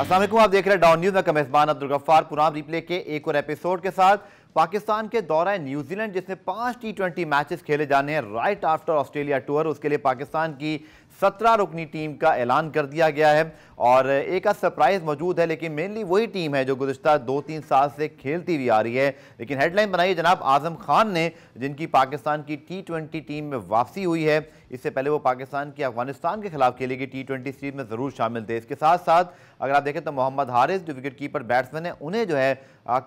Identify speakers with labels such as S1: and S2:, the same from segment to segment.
S1: असल आप देख रहे हैं डाउन न्यूज़ का मेजबान अब्दुल गफ्फार पुराम रिप्ले के एक और एपिसोड के साथ पाकिस्तान के दौरा न्यूजीलैंड जिसमें पांच टी ट्वेंटी मैचेस खेले जाने हैं राइट आफ्टर ऑस्ट्रेलिया टूर उसके लिए पाकिस्तान की सत्रह रुकनी टीम का ऐलान कर दिया गया है और एक आध सरप्राइज मौजूद है लेकिन मेनली वही टीम है जो गुजशत दो तीन साल से खेलती हुई आ रही है लेकिन हेडलाइन बनाई जनाब आजम खान ने जिनकी पाकिस्तान की टी ट्वेंटी टीम में वापसी हुई है इससे पहले वो पाकिस्तान की अफगानिस्तान के खिलाफ खेलेगी गई टी ट्वेंटी सीरीज में ज़रूर शामिल थे इसके साथ साथ अगर आप देखें तो मोहम्मद हारिस जो विकेट कीपर बैट्समैन है उन्हें जो है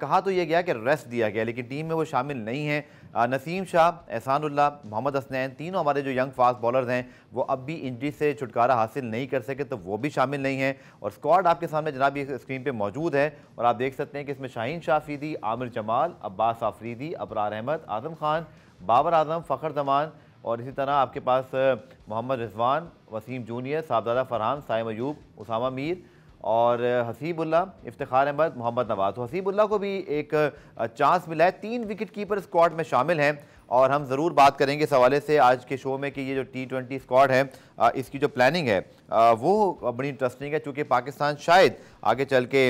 S1: कहा तो यह गया कि रेस्ट दिया गया लेकिन टीम में वो शामिल नहीं है नसीम शाह एहसानुल्ला मोहम्मद हसनैन तीनों हमारे जो यंग फास्ट बॉलर्स हैं वो अब भी इंजरी से छुटकारा हासिल नहीं कर सके तो वो भी शामिल नहीं हैं और स्कॉड आपके सामने जनाब स्क्रीन पर मौजूद है और आप देख सकते हैं कि इसमें शाहीन फ्रीदी आमिर जमाल अब्बास आफरीदी अबरार अहमद आजम खान बाबर आजम फ़खर जमान और इसी तरह आपके पास मोहम्मद रिजवान वसीम जूनियर साहबजादा फरहान साइम अयूब उसामा मीर और हसीबुल्ला इफ्तार अहमद मोहम्मद नवाज़ तो हसीबुल्ला को भी एक चांस मिला है तीन विकेट कीपर स्क्वाड में शामिल हैं और हम ज़रूर बात करेंगे इस हवाले से आज के शो में कि ये जो टी ट्वेंटी स्क्वाड है इसकी जो प्लानिंग है वो बड़ी इंटरेस्टिंग है चूँकि पाकिस्तान शायद आगे चल के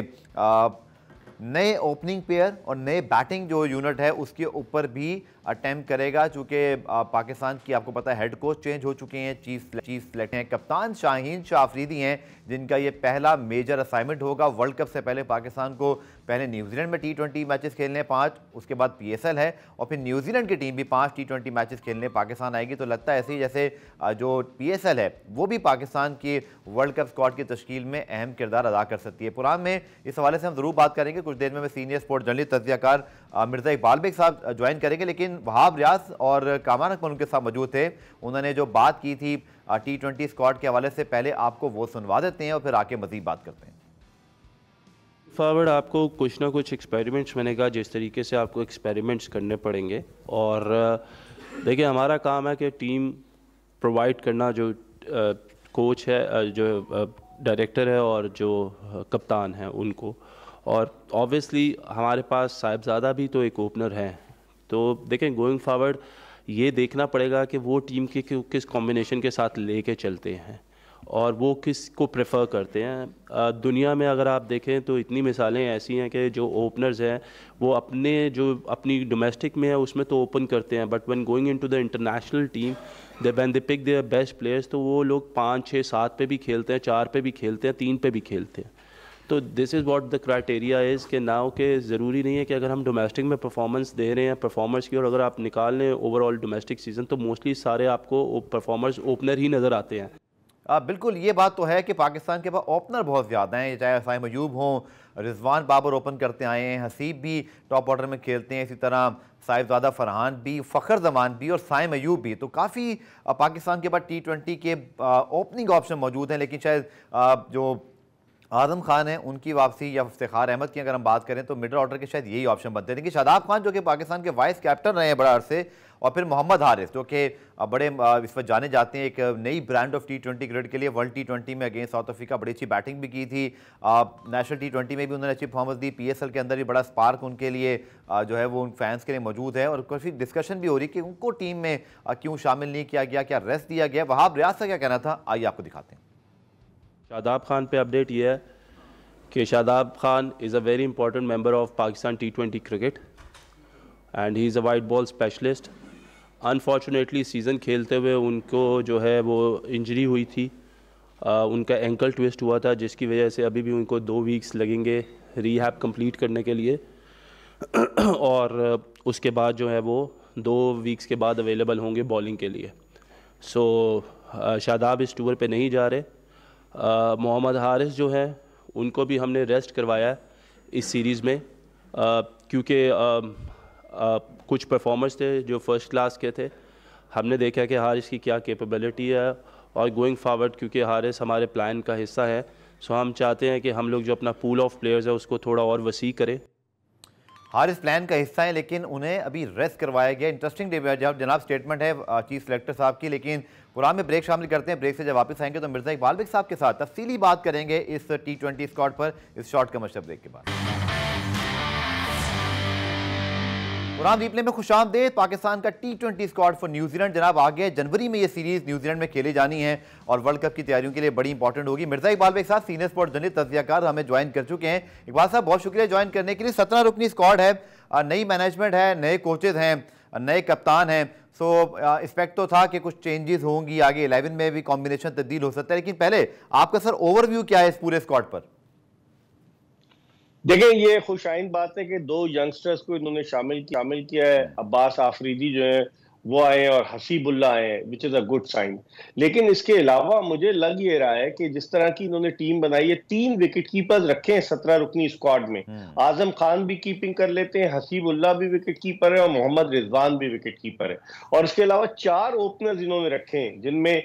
S1: नए ओपनिंग पेयर और नए बैटिंग जो यूनिट है उसके ऊपर भी अटैम्प्ट करेगा चूँकि पाकिस्तान की आपको पता है हेड कोच चेंज हो चुके हैं चीफ चीफ सेलेक्ट हैं कप्तान शाहीन शाफरीदी हैं जिनका ये पहला मेजर असाइनमेंट होगा वर्ल्ड कप से पहले पाकिस्तान को पहले न्यूजीलैंड में टी ट्वेंटी मैचेस खेलने हैं पाँच उसके बाद पी एस एल है और फिर न्यूजीलैंड की टीम भी पाँच टी ट्वेंटी मैचेस खेलने पाकिस्तान आएगी तो लगता है ऐसे ही जैसे जो पी एस एल है वो भी पाकिस्तान की वर्ल्ड कप स्क्वाड की तश्कील में अहम किरदार अदा कर सकती है पुरान में इस हवाले से हम ज़रूर बात करेंगे कुछ देर में मैं सीनियर स्पोर्ट जर्नलिस्ट तजियाकार मिर्ज़ा इकबाल बेग साहब ज्वाइन करेंगे लेकिन वहाब रियाज और कामान अकमल उनके साथ मौजूद थे उन्होंने जो बात की थी टी ट्वेंटी स्क्वाड के हवाले से पहले आपको वो सुनवा देते हैं और फिर आके मज़ीद बात करते हैं
S2: फॉरवर्ड आपको कुछ ना कुछ एक्सपेरिमेंट्स बनेगा जिस तरीके से आपको एक्सपेरिमेंट्स करने पड़ेंगे और देखिए हमारा काम है कि टीम प्रोवाइड करना जो कोच है जो डायरेक्टर है और जो कप्तान है उनको और ऑब्वियसली हमारे पास साहिबजादा भी तो एक ओपनर हैं तो देखें गोइंग फॉरवर्ड ये देखना पड़ेगा कि वो टीम के किस कॉम्बिनेशन के साथ लेके चलते हैं और वो किस को प्रेफर करते हैं दुनिया में अगर आप देखें तो इतनी मिसालें ऐसी हैं कि जो ओपनर्स हैं वो अपने जो अपनी डोमेस्टिक में है उसमें तो ओपन करते हैं but when going into the international team they when they pick their best players तो वो लोग पाँच छः सात पे भी खेलते हैं चार पे भी खेलते हैं तीन पे भी खेलते हैं तो this is what the criteria is कि नाव के ज़रूरी नहीं है कि अगर हम डोमेस्टिक में परफॉर्मेंस दे रहे हैं परफॉर्मर्स की और अगर आप निकाल लें ओवरऑल डोमेस्टिक सीज़न तो मोस्टली सारे आपको परफॉर्मर्स ओपनर ही नज़र आते हैं
S1: आ, हाँ, बिल्कुल ये बात तो है कि पाकिस्तान के पास ओपनर बहुत ज़्यादा हैं चाहे साई मयूब हों रिजवान बाबर ओपन करते आए हैं हसीब भी टॉप ऑर्डर में खेलते हैं इसी तरह साहिबजादा फरहान भी फ़खर जमान भी और साय मयूब भी तो काफ़ी पाकिस्तान के पास टी ट्वेंटी के ओपनिंग ऑप्शन मौजूद हैं लेकिन शायद जो आजम खान है उनकी वापसी या इफ्तार अहमद की अगर हम बात करें तो मिडल ऑर्डर के शायद यही ऑप्शन बनते हैं लेकिन शादाब खान जो कि पाकिस्तान के वाइस कैप्टन रहे हैं बड़ा अरसे और फिर मोहम्मद हारिस जो कि बड़े इस वक्त जाने जाते हैं एक नई brand of T twenty cricket के लिए वर्ल्ड टी ट्वेंटी में अगेंस्ट साउथ अफ्रीका बड़ी अच्छी बैटिंग भी की थी नेशनल टी ट्वेंटी में भी उन्होंने अच्छी परफॉर्मेंस दी पी एस एल के अंदर भी बड़ा स्पार्क उनके लिए जो है वो उन फैंस के लिए मौजूद है और काफ़ी डिस्कशन भी हो रही कि उनको टीम में क्यों शामिल नहीं किया गया क्या रेस्ट दिया गया वहाब रियाज का क्या कहना था आइए आपको दिखाते हैं
S2: शादाब खान पे अपडेट ये है कि Shadab Khan is a very important member of Pakistan T twenty cricket and he is a white ball specialist unfortunately season खेलते हुए उनको जो है वो इंजरी हुई थी आ, उनका एंकल ट्विस्ट हुआ था जिसकी वजह से अभी भी उनको दो वीक्स लगेंगे रीहैप कंप्लीट करने के लिए और उसके बाद जो है वो दो वीक्स के बाद अवेलेबल होंगे बॉलिंग के लिए सो so, शादाब इस टूर पे नहीं जा रहे मोहम्मद हारिस जो हैं उनको भी हमने रेस्ट करवाया इस सीरीज़ में क्योंकि कुछ परफॉर्मर्स थे जो फर्स्ट क्लास के थे हमने देखा कि हारिस की क्या कैपेबिलिटी है और गोइंग फॉरवर्ड क्योंकि हारिस हमारे प्लान का हिस्सा है सो हम चाहते हैं कि हम लोग जो अपना पूल ऑफ प्लेयर्स है उसको थोड़ा और वसी करें हर इस प्लान का हिस्सा है
S1: लेकिन उन्हें अभी रेस्ट करवाया गया इंटरेस्टिंग जनाब स्टेटमेंट है चीफ सेलेक्टर साहब की लेकिन कुरान में ब्रेक शामिल करते हैं ब्रेक से जब वापस आएंगे तो मिर्जा इकबाल बेग साहब के साथ तफसीली बात करेंगे इस टी ट्वेंटी स्कॉट पर इस शॉर्ट कमर्शल ब्रेक के बाद उमरान रीपले में खुश पाकिस्तान का टी ट्वेंटी स्क्वाड फॉर न्यूजीलैंड जनाब आ गया जनवरी में ये सीरीज न्यूजीलैंड में खेली जानी है और वर्ल्ड कप की तैयारियों के लिए बड़ी इंपॉर्टेंट होगी मिर्जा इकबाल के साथ सीनियर स्पोर्ट जनित तजियाकार हमें ज्वाइन कर चुके हैं इकबाल साहब बहुत शुक्रिया ज्वाइन करने के लिए सत्रह रुकनी स्क्वाड है नई मैनेजमेंट है नए कोचेज हैं नए कप्तान हैं सो एक्सपेक्ट तो था कि कुछ चेंजेस होंगी आगे इलेवन में भी कॉम्बिनेशन तब्दील हो सकता है लेकिन पहले आपका सर ओवरव्यू क्या है इस पूरे स्क्वाड पर देखिए ये खुशाइन बात है कि दो यंगस्टर्स को इन्होंने शामिल
S3: शामिल किया है अब्बास आफरीदी जो है वो आए और हसीबुल्ला आए which is a good sign लेकिन इसके अलावा मुझे लग ये रहा है कि जिस तरह की इन्होंने टीम बनाई है तीन विकेट कीपर्स रखे हैं सत्रह रुकनी स्क्वाड में हम्म। आजम खान भी कीपिंग कर लेते हैं हसीबुल्ला भी विकेट कीपर है और मोहम्मद रिजवान भी विकेट कीपर है और इसके अलावा चार ओपनर्स इन्होंने रखे हैं जिनमें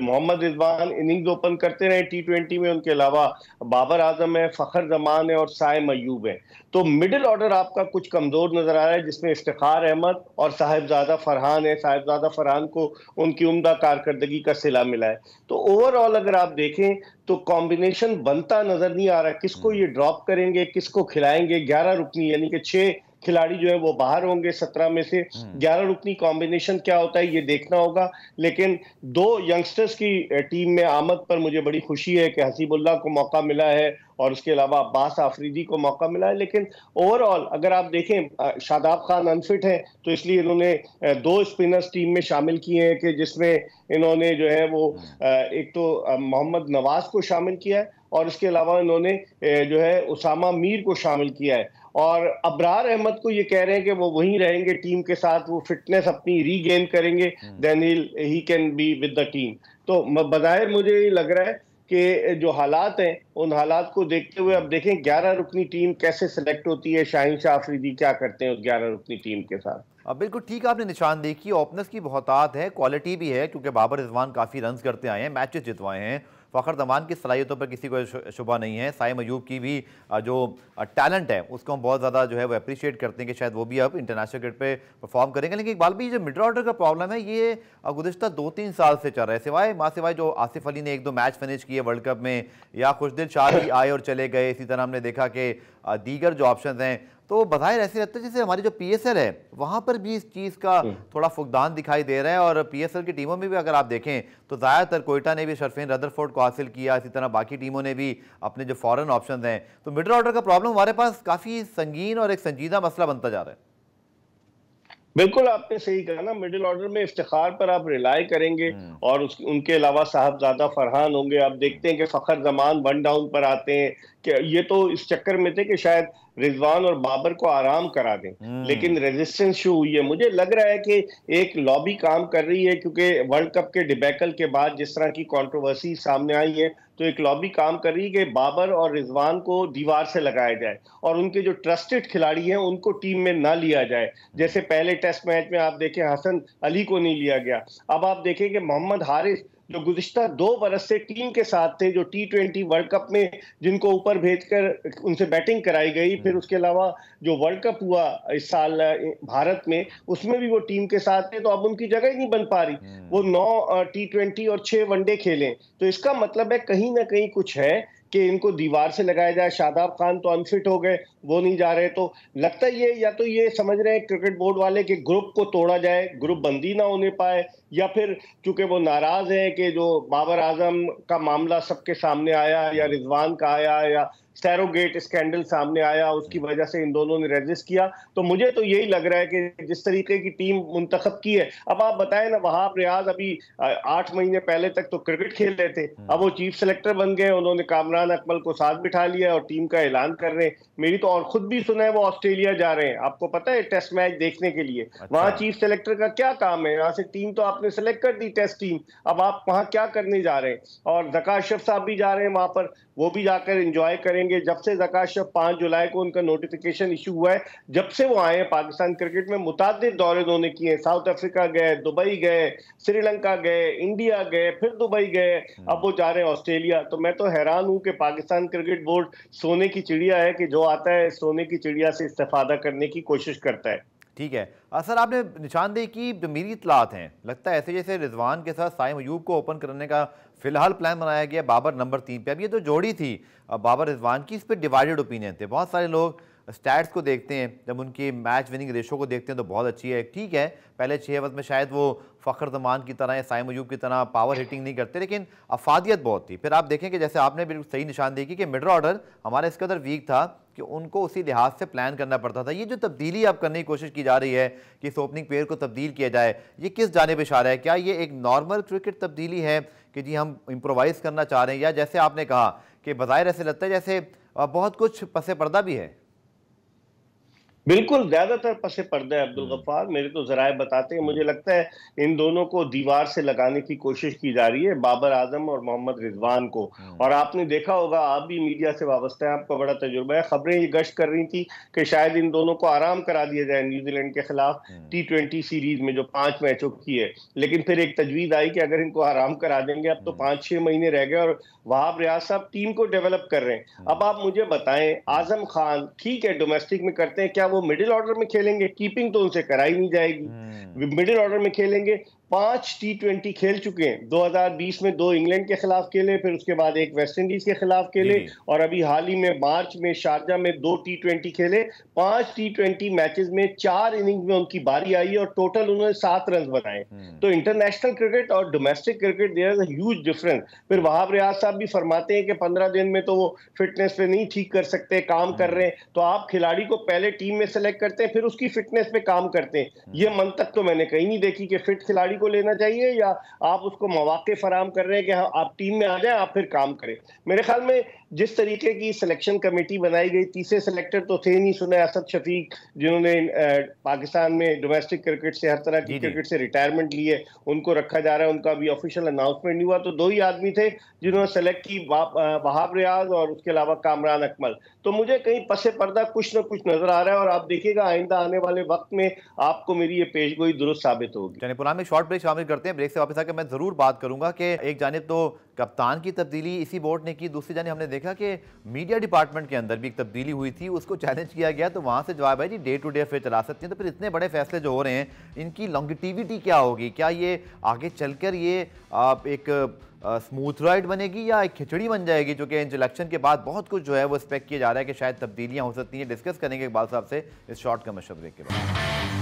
S3: मोहम्मद रिजवान इनिंग्स ओपन करते रहे टी ट्वेंटी में उनके अलावा बाबर आजम है फ़खर जमान है और साय मयूब है तो मिडिल ऑर्डर आपका कुछ कमज़ोर नज़र आ रहा है जिसमें इफ्तार अहमद और साहिबजादा फरहान फरहान है साहेबजादा फरहान को उनकी उमदा कारकर्दगी का सिला मिला है तो ओवरऑल अगर आप देखें तो कॉम्बिनेशन बनता नजर नहीं आ रहा किसको ये ड्रॉप करेंगे किसको खिलाएंगे ग्यारह रुकनी यानी कि छः खिलाड़ी जो है वो बाहर होंगे सत्रह में से हम्म। ग्यारह रुकनी कॉम्बिनेशन क्या होता है ये देखना होगा लेकिन दो यंगस्टर्स की टीम में आमद पर मुझे बड़ी खुशी है कि हसीबुल्ला को मौका मिला है और उसके अलावा अब्बास आफरीदी को मौका मिला है लेकिन ओवरऑल अगर आप देखें शादाब खान अनफिट हैं तो इसलिए इन्होंने दो स्पिनर्स टीम में शामिल किए हैं कि जिसमें इन्होंने जो है वो हम्म। एक तो मोहम्मद नवाज को शामिल किया है और इसके अलावा इन्होंने जो है उसामा मीर को शामिल किया है और अबरार अहमद को ये कह रहे हैं कि वो वहीं रहेंगे टीम के साथ वो फिटनेस अपनी रीगेन करेंगे then he can be with the team तो बज़ाहिर मुझे ये लग रहा है कि जो हालात हैं उन हालात को देखते हुए अब देखें ग्यारह रुकनी टीम कैसे सेलेक्ट होती है शाहिन शाह आफरीदी क्या करते हैं उस ग्यारह रुकनी टीम के साथ
S1: अब बिल्कुल ठीक आपने निशान देखी ओपनर्स की बहुत है क्वालिटी भी है क्योंकि बाबर रिजवान काफ़ी रन करते आए हैं मैचेस जितवाए हैं फ़खर जमान की सलाहियतों पर किसी को शुबा नहीं है साई मयूब की भी जो टैलेंट है उसको हम बहुत ज़्यादा जो है वो अप्रिशिएट करते हैं कि शायद वो भी अब इंटरनेशनल क्रिकेट पे परफॉर्म करेंगे लेकिन इकबाल भी जो मिडल ऑर्डर का प्रॉब्लम है ये गुजशत दो तीन साल से चल रहा है सिवाए माँ सिवाय जो आसिफ अली ने एक दो मैच फिनिश किए वर्ल्ड कप में या खुशदिल शाह भी आए और चले गए इसी तरह हमने देखा कि दीगर जो ऑप्शन हैं तो बाहर ऐसे रहते हैं जैसे हमारी जो पीएसएल है वहां पर भी इस चीज़ का हम्म। थोड़ा फुकदान दिखाई दे रहा है और पीएसएल की टीमों में भी अगर आप देखें तो ज़्यादातर कोयटा ने भी शर्फेन रदरफोर्ड को हासिल किया इसी तरह बाकी टीमों ने भी अपने जो फॉरन ऑप्शन हैं तो मिडल ऑर्डर का प्रॉब्लम हमारे पास काफ़ी संगीन और एक संजीदा मसला बनता जा रहा है बिल्कुल आपने
S3: सही कहा ना मिडिल ऑर्डर में इफ्तार पर आप रिलाई करेंगे हम्म। और उसके उनके अलावा साहबजादा फरहान होंगे आप देखते हैं कि फ़खर जमान वन डाउन पर आते हैं ये तो इस चक्कर में थे कि शायद रिजवान और बाबर को आराम करा दें हम्म। लेकिन रेजिस्टेंस शुरू हुई है मुझे लग रहा है कि एक लॉबी काम कर रही है क्योंकि वर्ल्ड कप के डिबैकल के बाद जिस तरह की कंट्रोवर्सी सामने आई है तो एक लॉबी काम कर रही है कि बाबर और रिजवान को दीवार से लगाया जाए और उनके जो ट्रस्टेड खिलाड़ी हैं उनको टीम में ना लिया जाए जैसे पहले टेस्ट मैच में आप देखें हसन अली को नहीं लिया गया अब आप देखें कि मोहम्मद हारिस जो गुजशत दो बरस से टीम के साथ थे जो टी ट्वेंटी वर्ल्ड कप में जिनको ऊपर भेजकर उनसे बैटिंग कराई गई फिर उसके अलावा जो वर्ल्ड कप हुआ इस साल भारत में उसमें भी वो टीम के साथ थे तो अब उनकी जगह ही नहीं बन पा रही हम्म। वो नौ टी ट्वेंटी और छः वनडे खेलें तो इसका मतलब है कहीं ना कहीं कुछ है कि इनको दीवार से लगाया जाए शादाब खान तो अनफिट हो गए वो नहीं जा रहे तो लगता ये या तो ये समझ रहे हैं क्रिकेट बोर्ड वाले कि ग्रुप को तोड़ा जाए ग्रुप बंदी ना होने पाए या फिर चूंकि वो नाराज हैं कि जो बाबर आजम का मामला सबके सामने आया या रिजवान का आया या सैरोगेट स्कैंडल सामने आया उसकी वजह से इन दोनों ने रजिस्ट किया तो मुझे तो यही लग रहा है कि जिस तरीके की टीम मुंतखब की है अब आप बताएं ना वहां रियाज अभी आठ महीने पहले तक तो क्रिकेट खेल रहे थे अब वो चीफ सेलेक्टर बन गए उन्होंने कामरान अकमल को साथ बिठा लिया और टीम का ऐलान कर रहे हैं मेरी तो और खुद भी सुना है वो ऑस्ट्रेलिया जा रहे हैं आपको पता है टेस्ट मैच देखने के लिए अच्छा। वहाँ चीफ सेलेक्टर का क्या काम है यहाँ से टीम तो आप आपने सेलेक्ट कर दी टेस्ट टीम अब आप वहाँ क्या करने जा रहे हैं और जका अशरफ साहब भी जा रहे हैं वहाँ पर वो भी जाकर इंजॉय करेंगे जब से जका अशरफ पाँच जुलाई को उनका नोटिफिकेशन इशू हुआ है जब से वो आए हैं पाकिस्तान क्रिकेट में मुतद दौरे दोनों किए हैं साउथ अफ्रीका गए दुबई गए श्रीलंका गए इंडिया गए फिर दुबई गए अब वो जा रहे हैं ऑस्ट्रेलिया तो मैं तो हैरान हूँ कि पाकिस्तान क्रिकेट बोर्ड सोने की चिड़िया है कि जो आता है सोने की चिड़िया से इस्तेफादा करने की कोशिश करता है
S1: ठीक है असर आपने निशानदेही की जो मेरी इतलात हैं लगता है ऐसे जैसे रिजवान के साथ साई मयूब को ओपन करने का फिलहाल प्लान बनाया गया बाबर नंबर तीन पे अब ये जो जोड़ी थी बाबर रिजवान की इस पर डिवाइडेड ओपिनियन थे बहुत सारे लोग स्टैट्स को देखते हैं जब उनकी मैच विनिंग रेशो को देखते हैं तो बहुत अच्छी है ठीक है पहले छः वक्त में शायद वो फख्र जमान की तरह या साई मयूब की तरह पावर हिटिंग नहीं करते लेकिन अफादियत बहुत थी फिर आप देखें कि जैसे आपने बिल्कुल सही निशान देखी कि मिडर ऑर्डर हमारा इसके अंदर वीक था कि उनको उसी लिहाज से प्लान करना पड़ता था ये जो तब्दीली आप करने की कोशिश की जा रही है कि इस ओपनिंग पेयर को तब्दील किया जाए ये किस जाने पर इशारा है क्या ये एक नॉर्मल क्रिकेट तब्दीली है कि जी हम इम्प्रोवाइज़ करना चाह रहे हैं या जैसे आपने कहा कि बाज़ाहिर ऐसे लगता है जैसे बहुत कुछ पसे पर्दा भी है बिल्कुल ज्यादातर पसे पर्दे
S3: अब्दुल हम्म। गफ्फार मेरे तो जराए बताते हैं मुझे लगता है इन दोनों को दीवार से लगाने की कोशिश की जा रही है बाबर आजम और मोहम्मद रिजवान को हम्म। और आपने देखा होगा आप भी मीडिया से वाबस्ता हैं आपका बड़ा तजुर्बा है खबरें ये गश्त कर रही थी कि शायद इन दोनों को आराम करा दिया जाए न्यूजीलैंड के खिलाफ टी ट्वेंटी सीरीज में जो पांच मैचों की है लेकिन फिर एक तजवीज आई कि अगर इनको आराम करा देंगे अब तो हम्म। पांच छह महीने रह गए और वहाब रियाज साहब टीम को डेवलप कर रहे हैं अब आप मुझे बताएं आजम खान ठीक है डोमेस्टिक में करते हैं क्या वो मिडिल ऑर्डर में खेलेंगे कीपिंग तो उनसे कराई नहीं जाएगी मिडिल हम्म। ऑर्डर में खेलेंगे पांच टी ट्वेंटी खेल चुके हैं 2020 में दो इंग्लैंड के खिलाफ खेले फिर उसके बाद एक वेस्ट इंडीज के खिलाफ खेले और अभी हाल ही में मार्च में शारजा में दो टी ट्वेंटी खेले पांच टी ट्वेंटी मैचेस में चार इनिंग्स में उनकी बारी आई और टोटल उन्होंने सात रन बनाए हम्म। तो इंटरनेशनल क्रिकेट और domestic cricket there huge difference फिर वहाब रियाज साहब भी फरमाते हैं कि पंद्रह दिन में तो वो फिटनेस पे नहीं ठीक कर सकते काम कर हम्म। रहे हैं तो आप खिलाड़ी को पहले टीम में सेलेक्ट करते हैं फिर उसकी फिटनेस पे काम करते हैं हम्म। ये मन तक तो मैंने कहीं नहीं देखी कि फिट खिलाड़ी को लेना चाहिए या आप उसको मौाक़े फराम कर रहे हैं कि हाँ, आप टीम में आ जाए आप फिर काम करें मेरे ख्याल में जिस तरीके की सिलेक्शन कमेटी बनाई गई तीसरे सिलेक्टर तो थे नहीं सुना असद शफीक जिन्होंने पाकिस्तान में डोमेस्टिक क्रिकेट से हर तरह की क्रिकेट से रिटायरमेंट लिए उनको रखा जा रहा है उनका अभी ऑफिशियल अनाउंसमेंट नहीं हुआ तो दो ही आदमी थे जिन्होंने सेलेक्ट की वहाब रियाज और उसके अलावा कामरान अकमल तो मुझे कहीं पसे पर्दा कुछ ना कुछ नजर आ रहा है और आप देखिएगा आइंदा आने वाले वक्त में
S1: आपको मेरी ये पेशगोई दुरुस्त साबित होगी शॉर्ट ब्रेक शामिल करते हैं ब्रेक से वापस आकर मैं जरूर बात करूंगा कि एक जानब तो कप्तान की तब्दीली इसी बोर्ड ने की दूसरी जानी हमने देखा कि मीडिया डिपार्टमेंट के अंदर भी एक तब्दीली हुई थी उसको चैलेंज किया गया तो वहाँ से जवाब है जी डे टू डे फिर चला सकती हैं तो फिर इतने बड़े फैसले जो हो रहे हैं इनकी लॉन्गिटिविटी क्या होगी क्या ये आगे चलकर ये आप एक स्मूथ राइड बनेगी या एक खिचड़ी बन जाएगी जो कि इन इलेक्शन के बाद बहुत कुछ जो है वो एक्सपेक्ट किया जा रहा है कि शायद तब्दीलियाँ हो सकती हैं डिस्कस करेंगे इकबाल साहब से इस शॉर्ट का मशवरे के बाद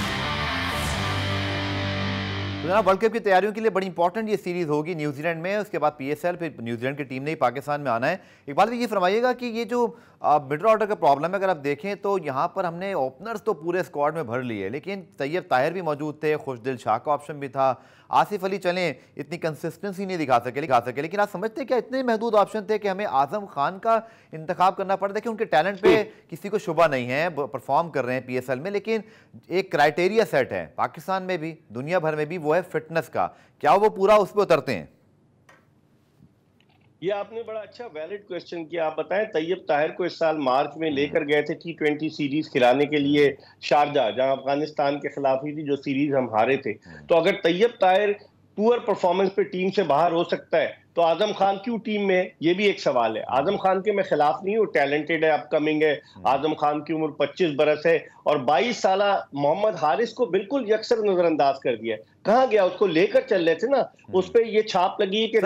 S1: तो वर्ल्ड कप की तैयारियों के लिए बड़ी इंपॉर्टेंट ये सीरीज होगी न्यूजीलैंड में उसके बाद पीएसएल फिर न्यूजीलैंड की टीम ने ही पाकिस्तान में आना है एक बात भी ये फरमाइएगा कि ये जो मिडल ऑर्डर का प्रॉब्लम है अगर आप देखें तो यहाँ पर हमने ओपनर्स तो पूरे स्क्वाड में भर लिए लेकिन तैयब ताहिर भी मौजूद थे खुशदिल शाह का ऑप्शन भी था आसिफ अली चले इतनी कंसिस्टेंसी नहीं दिखा सके दिखा सके लेकिन आप समझते क्या इतने महदूद ऑप्शन थे कि हमें आजम खान का इंतखा करना पड़ा देखिए उनके टैलेंट पे किसी को शुभा नहीं है परफॉर्म कर रहे हैं पी में लेकिन एक क्राइटेरिया सेट है पाकिस्तान में भी दुनिया भर में भी वो है फिटनेस का क्या वो पूरा उस पर उतरते हैं
S3: ये आपने बड़ा अच्छा वैलिड क्वेश्चन किया आप बताएं तैयब ताहिर को इस साल मार्च में लेकर गए थे टी ट्वेंटी सीरीज खिलाने के लिए शारजा जहां अफगानिस्तान के खिलाफ ही थी जो सीरीज हम हारे थे हम्म। तो अगर तैयब ताहिर पुअर परफॉर्मेंस पे टीम से बाहर हो सकता है तो आजम खान क्यों टीम में ये भी एक सवाल है आजम खान के मैं खिलाफ नहीं हूँ टैलेंटेड है अपकमिंग है हम्म। आजम खान की उम्र 25 बरस है और 22 साल मोहम्मद हारिस को बिल्कुल यकसर नजरअंदाज कर दिया कहा गया उसको लेकर चल रहे थे ना हम्म। उस पर ये छाप लगी कि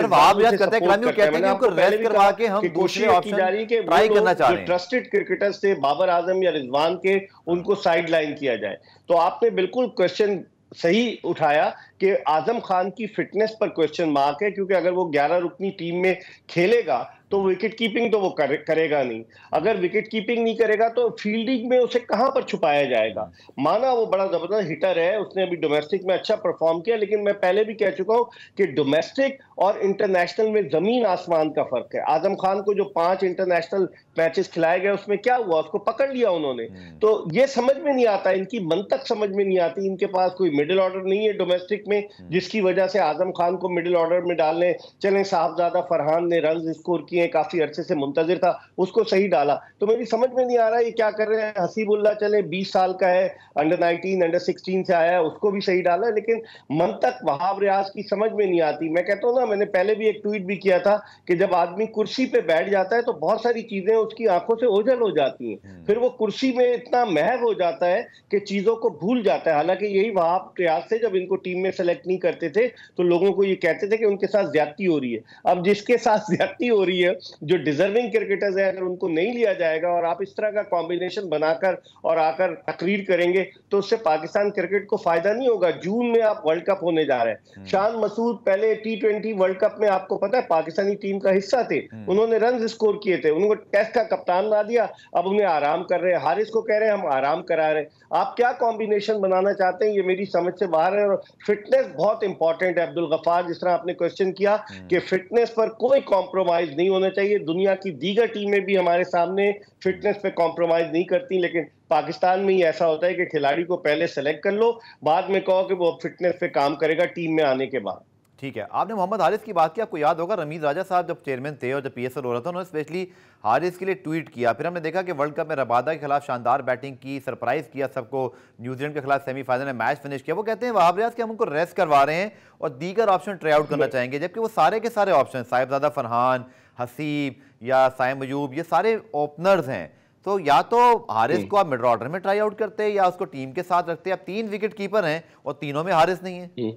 S3: ट्रस्टेड क्रिकेटर्स थे बाबर आजम या रिजवान के उनको साइड लाइन किया जाए तो आपने बिल्कुल क्वेश्चन सही उठाया कि आजम खान की फिटनेस पर क्वेश्चन मार्क है क्योंकि अगर वो 11 रुकनी टीम में खेलेगा तो विकेट कीपिंग तो वो करे, करेगा नहीं अगर विकेट कीपिंग नहीं करेगा तो फील्डिंग में उसे कहां पर छुपाया जाएगा माना वो बड़ा जबरदस्त हिटर है उसने अभी डोमेस्टिक में अच्छा परफॉर्म किया लेकिन मैं पहले भी कह चुका हूं कि डोमेस्टिक और इंटरनेशनल में जमीन आसमान का फर्क है आजम खान को जो पांच इंटरनेशनल मैचेस खिलाए गए उसमें क्या हुआ उसको पकड़ लिया उन्होंने हम्म। तो ये समझ में नहीं आता इनकी मन तक समझ में नहीं आती इनके पास कोई मिडिल ऑर्डर नहीं है डोमेस्टिक में हम्म। जिसकी वजह से आजम खान को मिडिल ऑर्डर में डालने चले साहबजादा फरहान ने रन स्कोर किए काफी अरसे से मुंतजर था उसको सही डाला तो मेरी समझ में नहीं आ रहा ये क्या कर रहे हैं हसीबुल्ला चले बीस साल का है अंडर नाइनटीन अंडर सिक्सटीन से आया है उसको भी सही डाला लेकिन मन तक वहाव रियाज की समझ में नहीं आती मैं कहता हूँ ना मैंने पहले भी एक ट्वीट भी किया था कि जब आदमी कुर्सी पे बैठ जाता है तो बहुत सारी चीजें उसकी आंखों से ओझल हो जाती है हम्म। फिर वो कुर्सी में इतना महग हो जाता है कि चीजों को भूल जाता है हालांकि यही वहां प्रयास थे जब इनको टीम में सेलेक्ट नहीं करते थे तो लोगों को ये कहते थे कि उनके साथ ज्यादती हो रही है अब जिसके साथ ज्यादती हो रही है जो डिजर्विंग क्रिकेटर्स है अगर उनको नहीं लिया जाएगा और आप इस तरह का कॉम्बिनेशन बनाकर और आकर तकरीर करेंगे तो उससे पाकिस्तान क्रिकेट को फायदा नहीं होगा जून में आप वर्ल्ड कप होने जा रहे हैं हम्म। शान मसूद पहले टी वर्ल्ड कप में आपको पता है पाकिस्तानी टीम का हिस्सा थे हम्म। उन्होंने रन स्कोर किए थे उनको टेस्ट का कप्तान बना दिया अब उन्हें आराम कर रहे हैं हारिस को कह रहे हैं हम आराम करा रहे हैं आप क्या कॉम्बिनेशन बनाना चाहते हैं ये मेरी समझ से बाहर है और फिटनेस बहुत इंपॉर्टेंट है अब्दुल गफार जिस तरह आपने क्वेश्चन किया हम्म। कि फिटनेस पर कोई कॉम्प्रोमाइज नहीं होना चाहिए दुनिया की दीगर टीमें भी हमारे सामने फिटनेस पर कॉम्प्रोमाइज नहीं करती लेकिन पाकिस्तान में ही ऐसा होता है कि खिलाड़ी को पहले सेलेक्ट कर
S1: लो बाद में कहो कि वो फिटनेस पे काम करेगा टीम में आने के बाद ठीक है आपने मोहम्मद हारिस की बात की आपको याद होगा रमीज राजा साहब जब चेयरमैन थे और जब पी हो रहा था उन्होंने स्पेशली हारिस के लिए ट्वीट किया फिर हमने देखा कि वर्ल्ड कप में रबादा के खिलाफ शानदार बैटिंग की सरप्राइज़ किया सबको न्यूजीलैंड के खिलाफ सेमीफाइनल में मैच फिनिश किया वो कहते हैं वहाब रियाज के हम उनको रेस्ट करवा रहे हैं और दीगर ऑप्शन ट्राई आउट करना चाहेंगे जबकि वो सारे के सारे ऑप्शन साहिबजादा फरहान हसीब या साइम मजूब ये सारे ओपनर्स हैं तो या तो हारिस को आप मिड ऑर्डर में ट्राई आउट करते या उसको टीम के साथ रखते आप तीन विकेट कीपर हैं और तीनों में हारिस नहीं है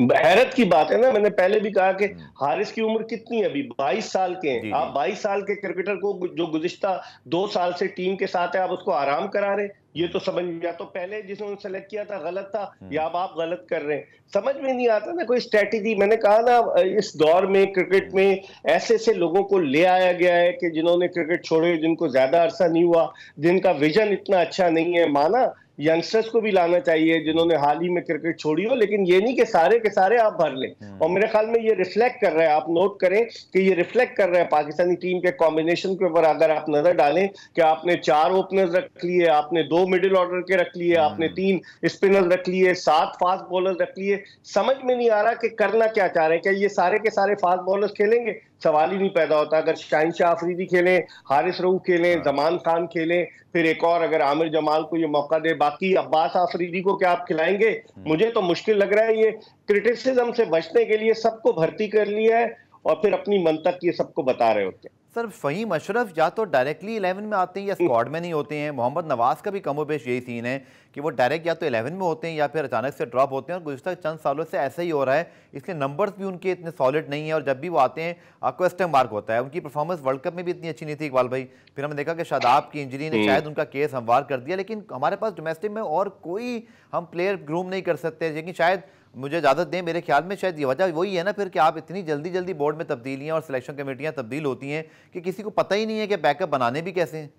S1: हैरत की बात है ना मैंने
S3: पहले भी कहा कि हम्म। हारिस की उम्र कितनी है अभी बाईस साल के हैं आप बाईस साल के क्रिकेटर को जो गुजश्ता दो साल से टीम के साथ है आप उसको आराम करा रहे ये तो समझ या तो पहले जिसने सेलेक्ट किया था गलत था हम्म। या अब आप गलत कर रहे हैं समझ में नहीं आता ना कोई स्ट्रेटेजी मैंने कहा ना इस दौर में क्रिकेट हम्म। में ऐसे ऐसे लोगों को ले आया गया है कि जिन्होंने क्रिकेट छोड़े जिनको ज्यादा अरसा नहीं हुआ जिनका विजन इतना अच्छा नहीं है माना यंगस्टर्स को भी लाना चाहिए जिन्होंने हाल ही में क्रिकेट छोड़ी हो लेकिन ये नहीं कि सारे के सारे आप भर लें हम्म। और मेरे ख्याल में ये रिफ्लेक्ट कर रहा है आप नोट करें कि ये रिफ्लेक्ट कर रहा है पाकिस्तानी टीम के कॉम्बिनेशन के ऊपर अगर आप नजर डालें कि आपने चार ओपनर्स रख लिए आपने दो मिडिल ऑर्डर के रख लिए हम्म। आपने तीन स्पिनर रख लिए सात फास्ट बॉलर रख लिए समझ में नहीं आ रहा कि करना क्या चाह रहे हैं क्या ये सारे के सारे फास्ट बॉलर खेलेंगे सवाल ही नहीं पैदा होता अगर शाहिन शाह आफरीदी खेलें हारिस रऊ खेलें हाँ। जमान खान खेलें फिर एक और अगर आमिर जमाल को ये मौका दे बाकी अब्बास आफरी जी को क्या आप खिलाएंगे हम्म। मुझे तो मुश्किल लग रहा है ये क्रिटिसिज्म से बचने के लिए सबको
S1: भर्ती कर लिया है और फिर अपनी मन तक ये सबको बता रहे होते हैं सर फ़हीम अशरफ या तो डायरेक्टली इलेवन में आते हैं या स्क्वाड में नहीं होते हैं मोहम्मद नवाज का भी कम पेश यही सीन है कि वो डायरेक्ट या तो इलेवन में होते हैं या फिर अचानक से ड्रॉप होते हैं और गुजशत चंद सालों से ऐसा ही हो रहा है इसलिए नंबर्स भी उनके इतने सॉलिड नहीं है और जब भी वो आते हैं आपको एस्टम मार्क होता है उनकी परफॉर्मेंस वर्ल्ड कप में भी इतनी अच्छी नहीं थी इकबाल भाई फिर हमने देखा कि शादाब की इंजरी ने हम्म। शायद उनका केस हमवार कर दिया लेकिन हमारे पास डोमेस्टिक में और कोई हम प्लेयर ग्रूम नहीं कर सकते लेकिन शायद मुझे इजाज़त दें मेरे ख्याल में शायद ये वजह वही है ना फिर कि आप इतनी जल्दी जल्दी बोर्ड में तब्दीलियाँ और सिलेक्शन कमेटियाँ तब्दील होती हैं कि किसी को पता ही नहीं है कि बैकअप बनाने भी कैसे हैं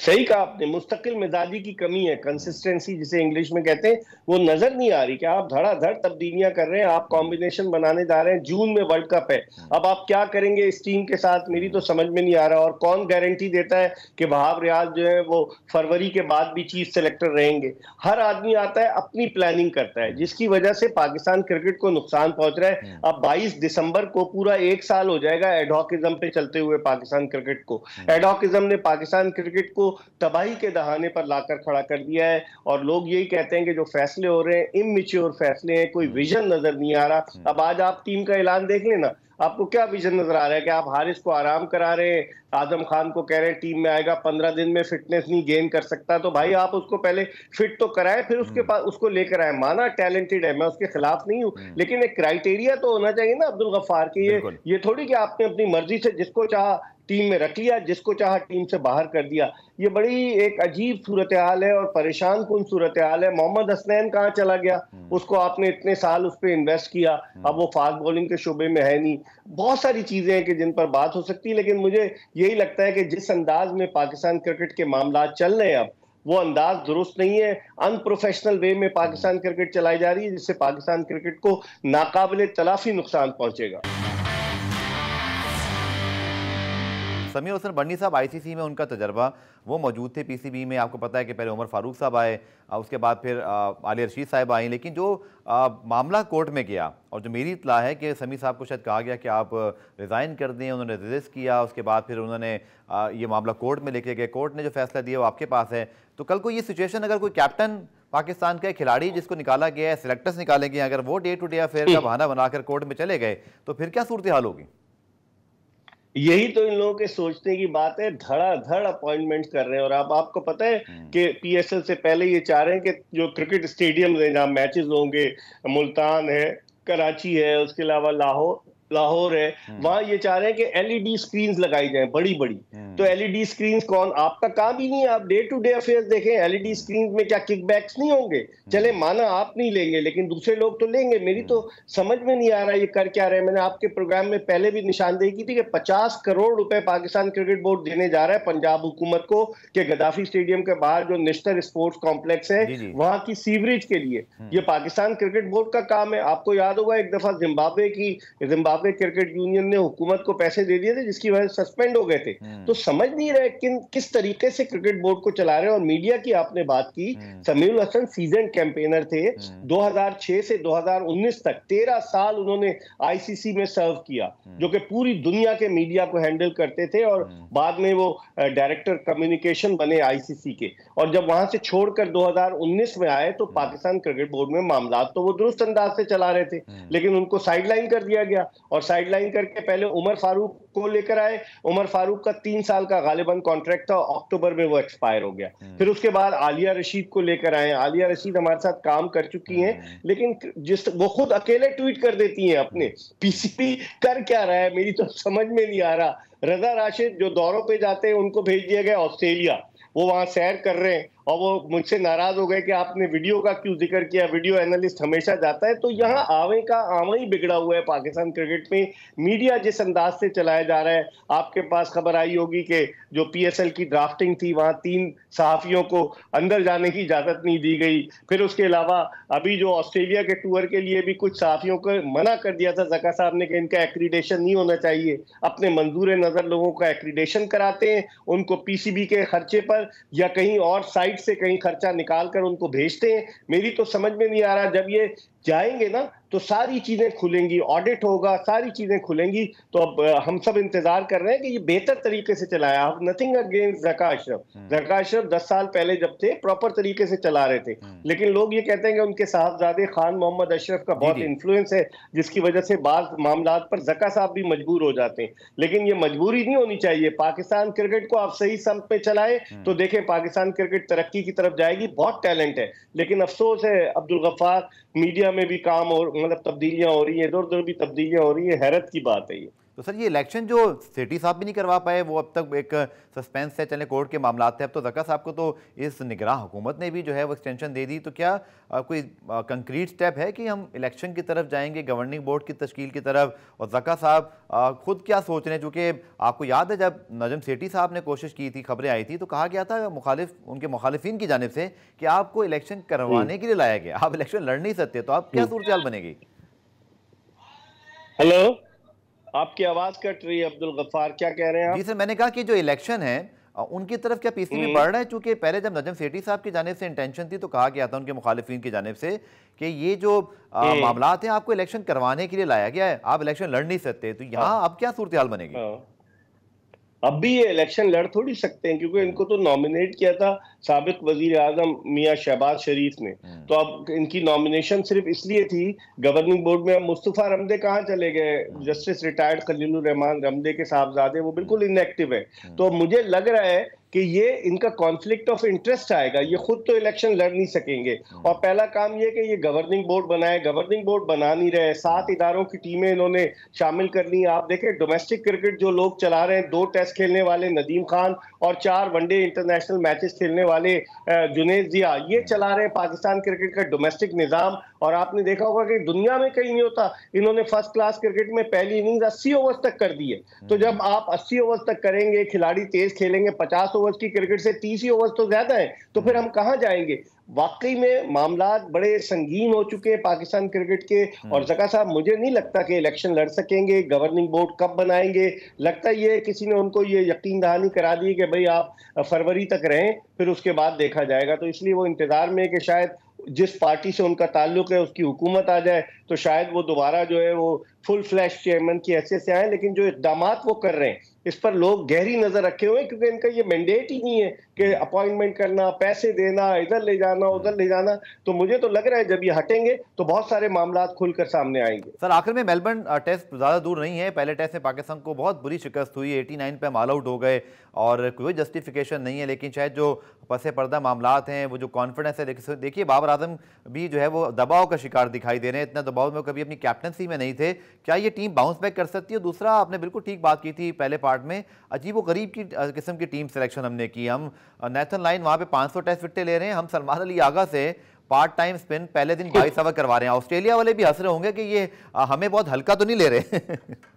S1: सही कहा आपने मुस्तकिल मिजाजी की कमी है
S3: कंसिस्टेंसी जिसे इंग्लिश में कहते हैं वो नजर नहीं आ रही कि आप धड़ाधड़ तब्दीलियां कर रहे हैं आप कॉम्बिनेशन बनाने जा रहे हैं जून में वर्ल्ड कप है हाँ। अब आप क्या करेंगे इस टीम के साथ मेरी तो समझ में नहीं आ रहा और कौन गारंटी देता है कि वहाब रियाज जो है वो फरवरी के बाद भी चीफ सेलेक्टर रहेंगे हर आदमी आता है अपनी प्लानिंग करता है जिसकी वजह से पाकिस्तान क्रिकेट को नुकसान पहुंच रहा है हाँ। अब बाईस दिसंबर को पूरा एक साल हो जाएगा एडॉकिज्म पे चलते हुए पाकिस्तान क्रिकेट को एडॉकिज्म हाँ। ने पाकिस्तान क्रिकेट को को तबाही के दहाने पर लाकर खड़ा कर दिया है और लोग यही कहते हैं कि जो फैसले हो रहे हैं इमेच्योर फैसले हैं कोई विजन नजर नहीं आ रहा हम्म। अब आज आप टीम का ऐलान देख लेना आपको क्या विजन नजर आ रहा है कि आप हारिस को आराम करा रहे हैं आजम खान को कह रहे हैं टीम में आएगा पंद्रह दिन में फिटनेस नहीं गेन कर सकता तो भाई आप उसको पहले फिट तो कराए फिर उसके हम्म। पास उसको लेकर आए माना टैलेंटेड है मैं उसके खिलाफ नहीं हूं हम्म। लेकिन एक क्राइटेरिया तो होना चाहिए ना अब्दुल गफ्फार की ये ये थोड़ी कि आपने अपनी मर्जी से जिसको चाह टीम में रख लिया जिसको चाहा टीम से बाहर कर दिया ये बड़ी एक अजीब सूरत हाल है और परेशान कन सूरत हाल है मोहम्मद हसनैन कहाँ चला गया हम्म। उसको आपने इतने साल उस पर इन्वेस्ट किया हम्म। अब वो फास्ट बॉलिंग के शोबे में है नहीं बहुत सारी चीज़ें हैं कि जिन पर बात हो सकती है लेकिन मुझे यही लगता है कि जिस अंदाज में पाकिस्तान क्रिकेट के मामला चल रहे हैं अब वो अंदाज दुरुस्त नहीं है अनप्रोफेशनल वे में पाकिस्तान हम्म। क्रिकेट चलाई जा रही है जिससे पाकिस्तान क्रिकेट को नाकाबले
S1: तलाफी नुकसान पहुंचेगा समीर हसन बन्नी साहब आईसीसी में उनका तजर्बा वो मौजूद थे पीसीबी में आपको पता है कि पहले उमर फारूक साहब आए उसके बाद फिर आलिया रशीद साहब आए लेकिन जो मामला कोर्ट में गया और जो मेरी इतला है कि समीर साहब को शायद कहा गया कि आप रिज़ाइन कर दें उन्होंने रजिस्ट किया उसके बाद फिर उन्होंने ये मामला कोर्ट में लेके गए कोर्ट ने जो फैसला दिया वो आपके पास है तो कल को ये सिचुएशन अगर कोई कैप्टन पाकिस्तान का खिलाड़ी जिसको निकाला गया है सिलेक्टर्स निकाले गए अगर वो डे टू डे अफेयर का बहाना बनाकर कोर्ट में चले गए तो फिर क्या सूरत हाल होगी
S3: यही तो इन लोगों के सोचने की बात है धड़ाधड़ अपॉइंटमेंट कर रहे हैं और आप आपको पता है हम्म। कि पीएसएल से पहले ये चाह रहे हैं कि जो क्रिकेट स्टेडियम है जहाँ मैचेस होंगे मुल्तान है कराची है उसके अलावा लाहौर लाहौर है हम्म। वहां ये चाह रहे हैं कि एलईडी स्क्रीन e लगाई जाए बड़ी बड़ी हम्म। तो एलईडी स्क्रीन e कौन आपका काम ही नहीं है आप डे टू डे अफेयर देखें एलईडी स्क्रीन e में क्या किकबैक्स नहीं होंगे हम्म। चले माना आप नहीं लेंगे लेकिन दूसरे लोग तो लेंगे मेरी तो समझ में नहीं आ रहा ये कर क्या रहे हैं मैंने आपके प्रोग्राम में पहले भी निशानदेही की थी कि पचास करोड़ रुपए पाकिस्तान क्रिकेट बोर्ड देने जा रहा है पंजाब हुकूमत को कि गदाफी स्टेडियम के बाहर जो निश्तर स्पोर्ट्स कॉम्प्लेक्स है वहां की सीवरेज के लिए ये पाकिस्तान क्रिकेट बोर्ड का काम है आपको याद होगा एक दफा जिम्बाब्वे की जिम्बाब्वे में क्रिकेट यूनियन ने हुकूमत को पैसे दे दिए थे जिसकी वजह से सस्पेंड हो गए थे हम्म। तो समझ नहीं रहे किन किस तरीके से क्रिकेट बोर्ड को चला रहे हैं और मीडिया की आपने बात की हम्म। समीर हसन सीजन कैंपेनर थे 2006 हम्म। से 2019 तक 13 साल उन्होंने आईसीसी में सर्व किया जो कि पूरी दुनिया के मीडिया को हैंडल करते थे और बाद में वो डायरेक्टर कम्युनिकेशन बने आईसीसी के और जब वहां से छोड़कर दो में आए तो पाकिस्तान क्रिकेट बोर्ड में मामला तो वो दुरुस्त अंदाज से चला रहे थे लेकिन उनको साइडलाइन कर दिया गया और साइडलाइन करके पहले उमर फारूक को लेकर आए उमर फारूक का तीन साल का गालिबन कॉन्ट्रैक्ट था अक्टूबर में वो एक्सपायर हो गया हम्म। फिर उसके बाद आलिया रशीद को लेकर आए आलिया रशीद हमारे साथ काम कर चुकी हैं हम्म। लेकिन जिस वो खुद अकेले ट्वीट कर देती हैं अपने पीसीपी कर क्या रहा है मेरी तो समझ में नहीं आ रहा रजा राशिद जो दौरों पर जाते हैं उनको भेज दिया गया ऑस्ट्रेलिया वो वहां सैर कर रहे हैं और वो मुझसे नाराज हो गए कि आपने वीडियो का क्यों जिक्र किया वीडियो एनालिस्ट हमेशा जाता है तो यहाँ आवे का आवा ही बिगड़ा हुआ है पाकिस्तान क्रिकेट में मीडिया जिस अंदाज से चलाया जा रहा है आपके पास खबर आई होगी कि जो पीएसएल की ड्राफ्टिंग थी वहाँ तीन सहाफ़ियों को अंदर जाने की इजाज़त नहीं दी गई फिर उसके अलावा अभी जो ऑस्ट्रेलिया के टूर के लिए भी कुछ सहाफ़ियों को मना कर दिया था जका साहब ने कि इनका एक्रीडेशन नहीं होना चाहिए अपने मंजूर नज़र लोगों का एक्रीडेशन कराते हैं उनको पीसीबी के खर्चे पर या कहीं और साइड साइड से कहीं खर्चा निकाल कर उनको भेजते हैं मेरी तो समझ में नहीं आ रहा जब ये जाएंगे ना तो सारी चीज़ें खुलेंगी ऑडिट होगा सारी चीज़ें खुलेंगी तो अब हम सब इंतज़ार कर रहे हैं कि ये बेहतर तरीके से चलाया अब नथिंग अगेंस्ट जका अशरफ जका अशरफ दस साल पहले जब थे प्रॉपर तरीके से चला रहे थे हम्म। लेकिन लोग ये कहते हैं कि उनके साहबजादे खान मोहम्मद अशरफ का बहुत इन्फ्लुएंस है जिसकी वजह से बाद मामला पर जका साहब भी मजबूर हो जाते हैं लेकिन ये मजबूरी नहीं होनी चाहिए पाकिस्तान क्रिकेट को आप सही सम पे चलाए हम्म। तो देखें पाकिस्तान क्रिकेट तरक्की की तरफ जाएगी बहुत टैलेंट है लेकिन अफसोस है अब्दुल गफ्फार मीडिया में भी काम और मतलब तब्दीलियां हो रही है
S1: इधर उधर भी तब्दीलियां हो रही है हैरत की बात है ये तो सर ये इलेक्शन जो सिटी साहब भी नहीं करवा पाए वो अब तक एक सस्पेंस है चले कोर्ट के मामला थे अब तो जका साहब को तो इस निगरान हुकूमत ने भी जो है वो एक्सटेंशन दे दी तो क्या आ, कोई कंक्रीट स्टेप है कि हम इलेक्शन की तरफ जाएंगे गवर्निंग बोर्ड की तश्कील की तरफ और जका साहब खुद क्या सोच रहे हैं चूँकि आपको याद है जब नजम सेठी साहब ने कोशिश की थी खबरें आई थी तो कहा गया था मुखालिफ उनके मुखालफी की जानब से कि आपको इलेक्शन करवाने के लिए लाया गया आप इलेक्शन लड़ नहीं सकते तो आप क्या सूरत बनेगी हेलो आपकी आवाज कट रही है अब्दुल गफार क्या कह रहे हैं जी सर मैंने कहा कि जो इलेक्शन है उनकी तरफ क्या में हम्म। बढ़ रहा है चूंकि पहले जब नजम सेठी साहब की जानब से इंटेंशन थी तो कहा गया था उनके मुखालिफिन की जानब से कि ये जो हम्म। मामला हैं आपको इलेक्शन करवाने के लिए लाया गया है आप इलेक्शन लड़ नहीं सकते तो यहाँ हाँ। अब क्या सूरत बनेगी हाँ। अब भी
S3: ये इलेक्शन लड़ थोड़ी सकते हैं क्योंकि इनको तो नॉमिनेट किया था सबक वजीर अजम मियाँ शहबाज शरीफ ने हम्म। तो अब इनकी नॉमिनेशन सिर्फ इसलिए थी गवर्निंग बोर्ड में अब मुस्तफ़ा रमदे कहाँ चले गए जस्टिस रिटायर्ड खलील रमदे के साहबजादे वो बिल्कुल इनएक्टिव है हम्म। तो मुझे लग रहा है कि ये इनका कॉन्फ्लिक्ट ऑफ इंटरेस्ट आएगा ये खुद तो इलेक्शन लड़ नहीं सकेंगे हम्म। और पहला काम ये कि ये गवर्निंग बोर्ड बनाए गवर्निंग बोर्ड बना नहीं रहे सात इदारों की टीमें इन्होंने शामिल कर ली आप देखें डोमेस्टिक क्रिकेट जो लोग चला रहे हैं दो टेस्ट खेलने वाले नदीम खान और चार वनडे इंटरनेशनल मैचेस खेलने वाले जुनेद जिया ये चला रहे पाकिस्तान क्रिकेट का डोमेस्टिक निज़ाम और आपने देखा होगा कि दुनिया में कहीं नहीं होता इन्होंने फर्स्ट क्लास क्रिकेट में पहली इनिंग्स अस्सी ओवर्स तक कर दी है तो जब आप अस्सी ओवर्स तक करेंगे खिलाड़ी तेज खेलेंगे पचास ओवर्स की क्रिकेट से तीस ही ओवर्स तो ज्यादा है तो फिर हम कहाँ जाएंगे वाकई में मामला बड़े संगीन हो चुके हैं पाकिस्तान क्रिकेट के हम्म। और जका साहब मुझे नहीं लगता कि इलेक्शन लड़ सकेंगे गवर्निंग बोर्ड कब बनाएंगे लगता ये है किसी ने उनको ये यकीन दहानी करा दी कि भाई आप फरवरी तक रहें फिर उसके बाद देखा जाएगा तो इसलिए वो इंतज़ार में कि शायद जिस पार्टी से उनका ताल्लुक है उसकी हुकूमत आ जाए तो शायद वो दोबारा जो है वो फुल फ्लैश चेयरमैन की हैसियत से आए लेकिन जो इकदाम वो कर रहे हैं इस पर लोग गहरी नज़र रखे हुए हैं क्योंकि इनका ये मैंडेट ही नहीं है कि अपॉइंटमेंट करना पैसे देना इधर ले जाना उधर ले जाना तो मुझे तो लग रहा है जब ये हटेंगे तो बहुत सारे मामला खुलकर सामने आएंगे
S1: सर आखिर में मेलबर्न टेस्ट ज़्यादा दूर नहीं है पहले टेस्ट में पाकिस्तान को बहुत बुरी शिकस्त हुई एटी नाइन पे हम ऑल आउट हो गए और कोई जस्टिफिकेशन नहीं है लेकिन शायद जो पसे पर्दा मामला हैं वो जो कॉन्फिडेंस है देखिए बाबर आजम भी जो है वो दबाव का शिकार दिखाई दे रहे हैं इतना दबाव में कभी अपनी कैप्टनसी में नहीं थे क्या ये टीम बाउंस बैक कर सकती है दूसरा आपने बिल्कुल ठीक बात की थी पहले पार्ट में अजीब व गरीब की किस्म की टीम सिलेक्शन हमने की हम नेथन लाइन वहाँ पे 500 टेस्ट विकटे ले रहे हैं हम सलमान अली आगा से पार्ट टाइम स्पिन पहले दिन बाईस ओवर करवा रहे हैं ऑस्ट्रेलिया वाले भी हंस रहे होंगे कि ये हमें बहुत हल्का तो नहीं ले रहे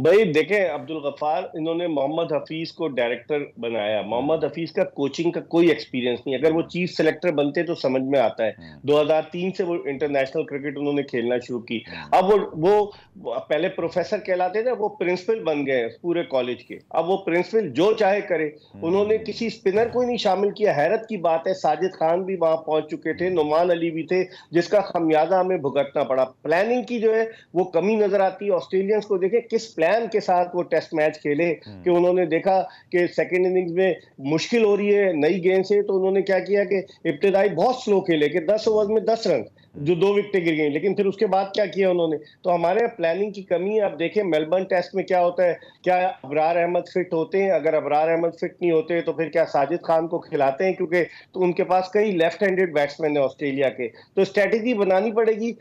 S1: भाई देखें अब्दुल गफ्फार इन्होंने मोहम्मद
S3: हफीज को डायरेक्टर बनाया मोहम्मद हफीज का कोचिंग का कोई एक्सपीरियंस नहीं अगर वो चीफ सेलेक्टर बनते तो समझ में आता है 2003 हाँ। से वो इंटरनेशनल क्रिकेट उन्होंने खेलना शुरू की हाँ। अब वो वो पहले प्रोफेसर कहलाते थे वो प्रिंसिपल बन गए पूरे कॉलेज के अब वो प्रिंसिपल जो चाहे करे हाँ। उन्होंने किसी स्पिनर को ही नहीं शामिल किया हैरत की बात है साजिद खान भी वहां पहुंच चुके थे नुमान अली भी थे जिसका खमियाजा हमें भुगतना पड़ा प्लानिंग की जो है वो कमी नजर आती है ऑस्ट्रेलियंस को देखे किस प्लान के साथ वो टेस्ट मैच खेले कि हम्म। उन्होंने देखा कि सेकेंड इनिंग में मुश्किल हो रही है नई गेंद से तो उन्होंने क्या किया कि इब्तदाई बहुत स्लो खेले कि दस ओवर में दस रन हम्म। जो दो विकटें गिर गई लेकिन फिर उसके बाद क्या किया उन्होंने तो हमारे प्लानिंग की कमी आप देखें मेलबर्न टेस्ट में क्या होता है क्या अबरार अहमद फिट होते हैं अगर अबरार अहमद फिट नहीं होते तो फिर क्या साजिद खान को खिलाते हैं क्योंकि तो उनके पास कई लेफ्ट हैंडेड बैट्समैन है ऑस्ट्रेलिया के तो स्ट्रेटेजी बनानी पड़ेगी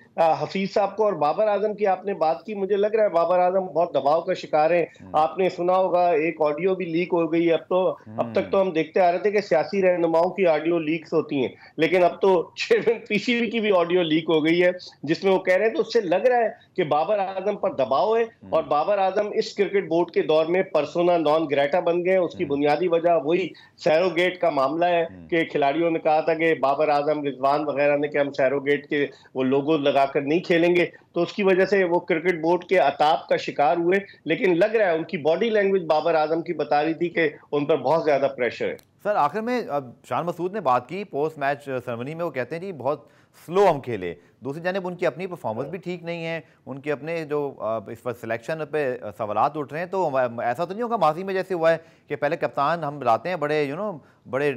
S3: हफीज साहब को और बाबर आजम की आपने बात की मुझे लग रहा है बाबर आजम बहुत दबाव दबाव का शिकार है हम्म। आपने सुना होगा एक ऑडियो भी लीक हो गई अब तो अब तक हम्म। तो हम देखते आ रहे थे कि सियासी रहनुमाओं की ऑडियो लीक्स होती हैं लेकिन अब तो चेयरमैन पीसीबी की भी ऑडियो लीक हो गई है जिसमें वो कह रहे हैं तो उससे लग रहा है कि बाबर आजम पर दबाव है हम्म। और बाबर आजम इस क्रिकेट बोर्ड के दौर में परसोना नॉन ग्रेटा बन गए उसकी हम्म। बुनियादी वजह वही सैरोगेट का मामला है हम्म। कि खिलाड़ियों ने कहा था कि बाबर आजम रिजवान वगैरह ने कि हम सैरोगेट के वो लोगों लगाकर नहीं खेलेंगे तो उसकी वजह से वो क्रिकेट बोर्ड के अताप का शिकार हुए लेकिन लग रहा है उनकी बॉडी लैंग्वेज बाबर आजम की
S1: बता रही थी कि उन पर बहुत ज़्यादा प्रेशर है सर आखिर में अब शान मसूद ने बात की पोस्ट मैच सेरेमनी में वो कहते हैं जी बहुत स्लो हम खेले दूसरी जानब उनकी अपनी परफॉर्मेंस भी ठीक नहीं है उनके अपने जो इस पर सिलेक्शन पे सवाल उठ रहे हैं तो ऐसा तो नहीं होगा माजी में जैसे हुआ है कि पहले कप्तान हम लाते हैं बड़े यू नो बड़े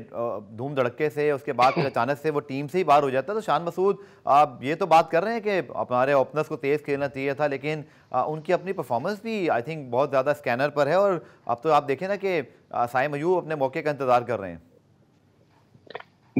S1: धूम धड़के से उसके बाद फिर अचानक से वो टीम से ही बाहर हो जाता है तो शान मसूद आप ये तो बात कर रहे हैं कि हमारे ओपनर्स को तेज़ खेलना चाहिए था लेकिन उनकी अपनी परफॉर्मेंस भी आई थिंक बहुत ज़्यादा स्कैनर पर है और अब तो आप देखें ना कि साय मयूब अपने मौके का इंतज़ार कर रहे हैं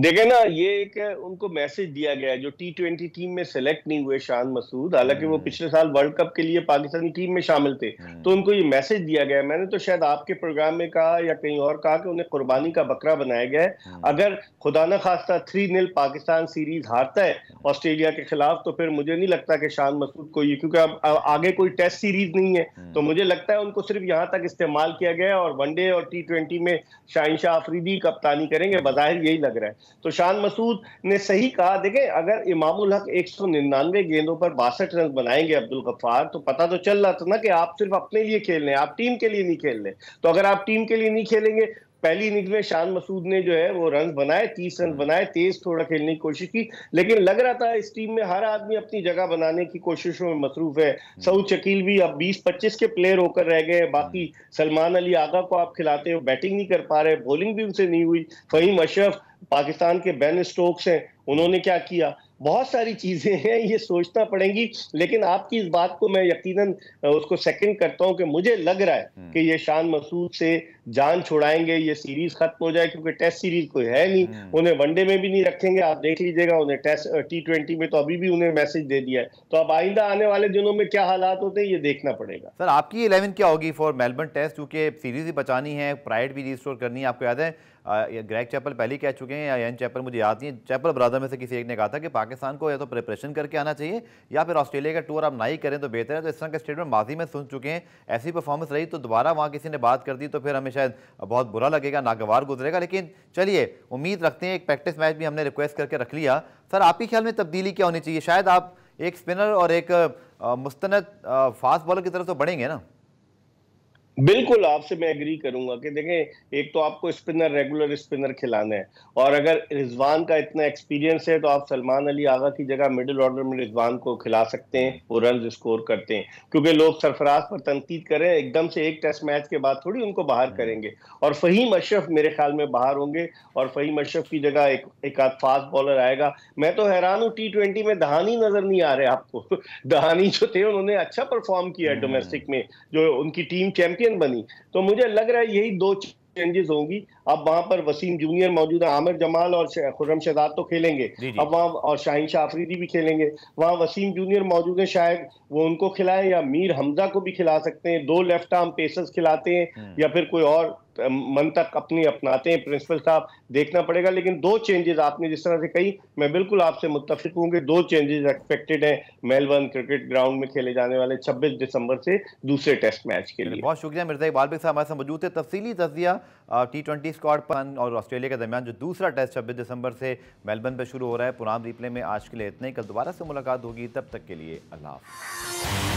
S3: देखे ना ये एक उनको मैसेज दिया गया जो टी ट्वेंटी टीम में सेलेक्ट नहीं हुए शान मसूद हालांकि वो हम्म। पिछले साल वर्ल्ड कप के लिए पाकिस्तानी टीम में शामिल थे हम्म। तो उनको ये मैसेज दिया गया मैंने तो शायद आपके प्रोग्राम में कहा या कहीं और कहा कि उन्हें कुर्बानी का बकरा बनाया गया है हम्म। अगर खुदा न खास्ता थ्री नील पाकिस्तान सीरीज हारता है ऑस्ट्रेलिया के खिलाफ तो फिर मुझे नहीं लगता कि शान मसूद को ये क्योंकि अब आगे कोई टेस्ट सीरीज नहीं है तो मुझे लगता है उनको सिर्फ यहाँ तक इस्तेमाल किया गया और वनडे और टी में शाहिशाह आफरीदी कप्तानी करेंगे बाहर यही लग रहा है तो शान मसूद ने सही कहा देखें अगर इमामुल हक एक सौ निन्यानवे गेंदों पर बासठ रन बनाएंगे अब्दुल गफ्फार तो पता तो चल रहा था ना कि आप सिर्फ अपने लिए खेल रहे हैं आप टीम के लिए नहीं खेल रहे तो अगर आप टीम के लिए नहीं खेलेंगे पहली इनिंग में शान मसूद ने जो है वो रन बनाए तीस रन बनाए तेज थोड़ा खेलने की कोशिश की लेकिन लग रहा था इस टीम में हर आदमी अपनी जगह बनाने की कोशिशों में मसरूफ है हम्म। सऊद शकील भी अब बीस पच्चीस के प्लेयर होकर रह गए बाकी हम्म। सलमान अली आगा को आप खिलाते हो बैटिंग नहीं कर पा रहे बॉलिंग भी उनसे नहीं हुई फहीम अशरफ पाकिस्तान के बैन स्टोक्स हैं उन्होंने क्या किया बहुत सारी चीज़ें हैं ये सोचना पड़ेंगी लेकिन आपकी इस बात को मैं यकीनन उसको सेकंड करता हूं कि मुझे लग रहा है हम्म। कि ये शान मसूद से जान छुड़ाएंगे ये सीरीज खत्म हो जाए क्योंकि टेस्ट सीरीज कोई है नहीं हम्म। उन्हें वनडे में भी नहीं रखेंगे आप देख लीजिएगा उन्हें टेस्ट टी ट्वेंटी में तो अभी भी उन्हें मैसेज दे दिया है तो अब आइंदा आने वाले दिनों
S1: में क्या हालात होते हैं ये देखना पड़ेगा सर आपकी इलेवन क्या होगी फॉर मेलबर्न टेस्ट क्योंकि सीरीज भी बचानी है प्राइड भी रिस्टोर करनी है आपको याद है ग्रैक चैपल पहले कह चुके हैं या एन चैपल मुझे याद नहीं चैपल ब्रदर में से किसी एक ने कहा था कि पाकिस्तान को या तो प्रिपरेशन करके आना चाहिए या फिर ऑस्ट्रेलिया का टूर आप ना ही करें तो बेहतर है तो इस तरह के स्टेटमेंट माजी में सुन चुके हैं ऐसी परफॉर्मेंस रही तो दोबारा वहाँ किसी ने बात कर दी तो फिर हमें शायद बहुत बुरा लगेगा नागवार गुजरेगा लेकिन चलिए उम्मीद रखते हैं एक प्रैक्टिस मैच भी हमने रिक्वेस्ट करके रख लिया सर आपके ख्याल में तब्दीली क्या होनी चाहिए शायद आप एक स्पिनर और एक मुस्त फास्ट बॉलर की तरफ तो बढ़ेंगे ना बिल्कुल आपसे मैं एग्री करूंगा
S3: कि देखें एक तो आपको स्पिनर रेगुलर स्पिनर खिलाना है और अगर रिजवान का इतना एक्सपीरियंस है तो आप सलमान अली आगा की जगह मिडिल ऑर्डर में रिजवान को खिला सकते हैं वो रन स्कोर करते हैं क्योंकि लोग सरफराज पर तनकीद करें एकदम से एक टेस्ट मैच के बाद थोड़ी उनको बाहर हम्म। करेंगे और फ़हीम अशरफ मेरे ख्याल में बाहर होंगे और फ़हीम अशरफ की जगह एक एक आध फास्ट बॉलर आएगा मैं तो हैरान हूँ टी ट्वेंटी में दहानी नज़र नहीं आ रहे आपको दहानी जो थे उन्होंने अच्छा परफॉर्म किया डोमेस्टिक हम्म। में जो उनकी टीम चैंपियन चैंपियन बनी तो मुझे लग रहा है यही दो चेंजेस होंगी अब वहां पर वसीम जूनियर मौजूद है आमिर जमाल और खुर्रम शहजाद तो खेलेंगे अब वहाँ और शाहिन शाह आफरीदी भी खेलेंगे वहाँ वसीम जूनियर मौजूद है शायद वो उनको खिलाए या मीर हमजा को भी खिला सकते हैं दो लेफ्ट आर्म पेसर्स खिलाते हैं हम्म। या फिर कोई और मन तक अपनी अपनाते हैं प्रिंसिपल साहब देखना पड़ेगा लेकिन दो चेंजेस आपने जिस तरह से कही मैं बिल्कुल आपसे मुतफिक हूँ कि दो चेंजेस एक्सपेक्टेड हैं मेलबर्न क्रिकेट ग्राउंड में खेले
S1: जाने वाले 26 दिसंबर से दूसरे टेस्ट मैच के लिए बहुत शुक्रिया मिर्जा इकबाल भी साहब हमारे साथ मौजूद थे तफसीली तजिया टी ट्वेंटी स्कॉड पर और ऑस्ट्रेलिया के दरमियान जो दूसरा टेस्ट छब्बीस दिसंबर से मेलबर्न पर शुरू हो रहा है पुरान रिप्ले में आज के लिए इतने कल दोबारा से मुलाकात होगी तब तक के लिए अल्लाह